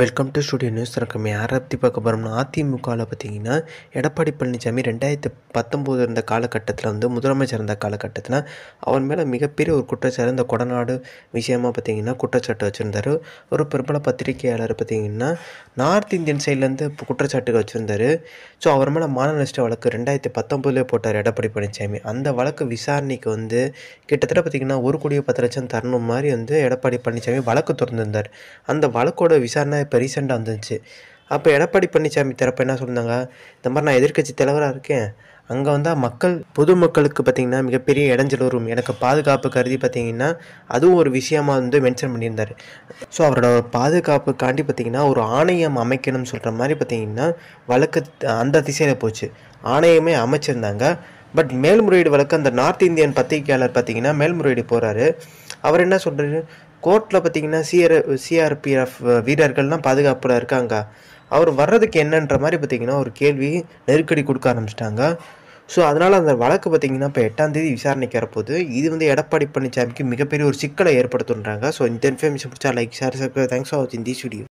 welcome to studio news திறக்கமே யாரை பற்றி பார்க்க போகிறோம்னா அதிமுகவில் பார்த்திங்கன்னா எடப்பாடி பழனிசாமி ரெண்டாயிரத்து பத்தொம்போது இருந்த காலகட்டத்தில் வந்து முதலமைச்சர் இருந்த காலகட்டத்தில் அவர் மேலே மிகப்பெரிய ஒரு குற்றச்சாட்டு இந்த கொடநாடு விஷயமாக பார்த்தீங்கன்னா குற்றச்சாட்டு வச்சுருந்தார் ஒரு பிரபல பத்திரிகையாளர் பார்த்திங்கன்னா நார்த் இந்தியன் சைட்லேருந்து குற்றச்சாட்டுகள் வச்சுருந்தார் ஸோ அவர் மேலே மான நஷ்ட வழக்கு ரெண்டாயிரத்து பத்தொம்போதுலேயே போட்டார் எடப்பாடி பழனிசாமி அந்த வழக்கு விசாரணைக்கு வந்து கிட்டத்தட்ட பார்த்திங்கன்னா ஒரு கோடியே பத்து லட்சம் தரணும் மாதிரி வந்து எடப்பாடி பழனிசாமி வழக்கு திறந்திருந்தார் அந்த வழக்கோட விசாரணை இப்போ ரீசெண்டாக வந்துருந்துச்சு அப்போ எடப்பாடி பழனிசாமி தரப்பு என்ன சொன்னாங்க இந்த மாதிரி நான் எதிர்கட்சி தலைவராக இருக்கேன் அங்கே வந்தால் மக்கள் பொது மக்களுக்கு பார்த்திங்கன்னா மிகப்பெரிய இடைஞ்சல் வரும் எனக்கு பாதுகாப்பு கருதி பார்த்திங்கன்னா அதுவும் ஒரு விஷயமாக வந்து மென்ஷன் பண்ணியிருந்தார் ஸோ அவரோட பாதுகாப்புக்காண்டி பார்த்திங்கன்னா ஒரு ஆணையம் அமைக்கணும்னு சொல்கிற மாதிரி பார்த்திங்கன்னா வழக்கு அந்த திசையில் போச்சு ஆணையமே அமைச்சிருந்தாங்க பட் மேல்முறையீடு வழக்கு அந்த நார்த் இந்தியன் பத்திரிகையாளர் பார்த்திங்கன்னா மேல்முறையீடு போகிறாரு அவர் என்ன சொல்கிறாரு கோர்ட்டில் பார்த்தீங்கன்னா சிஆர் சிஆர்பிஎஃப் வீரர்கள்லாம் பாதுகாப்பில் இருக்காங்க அவர் வர்றதுக்கு என்னன்ற மாதிரி பார்த்தீங்கன்னா ஒரு கேள்வி நெருக்கடி கொடுக்க ஆரம்பிச்சிட்டாங்க ஸோ அதனால் அந்த வழக்கு பார்த்திங்கன்னா இப்போ எட்டாம் தேதி விசாரணைக்கு வரப்போது இது வந்து எடப்பாடி பழனிசாமிக்கு மிகப்பெரிய ஒரு சிக்கலை ஏற்படுத்துன்றாங்க ஸோ இந்த இன்ஃபர்மேஷன் பிடிச்சா like share subscribe thanks for வாட்சிங் திஸ் வீடியோ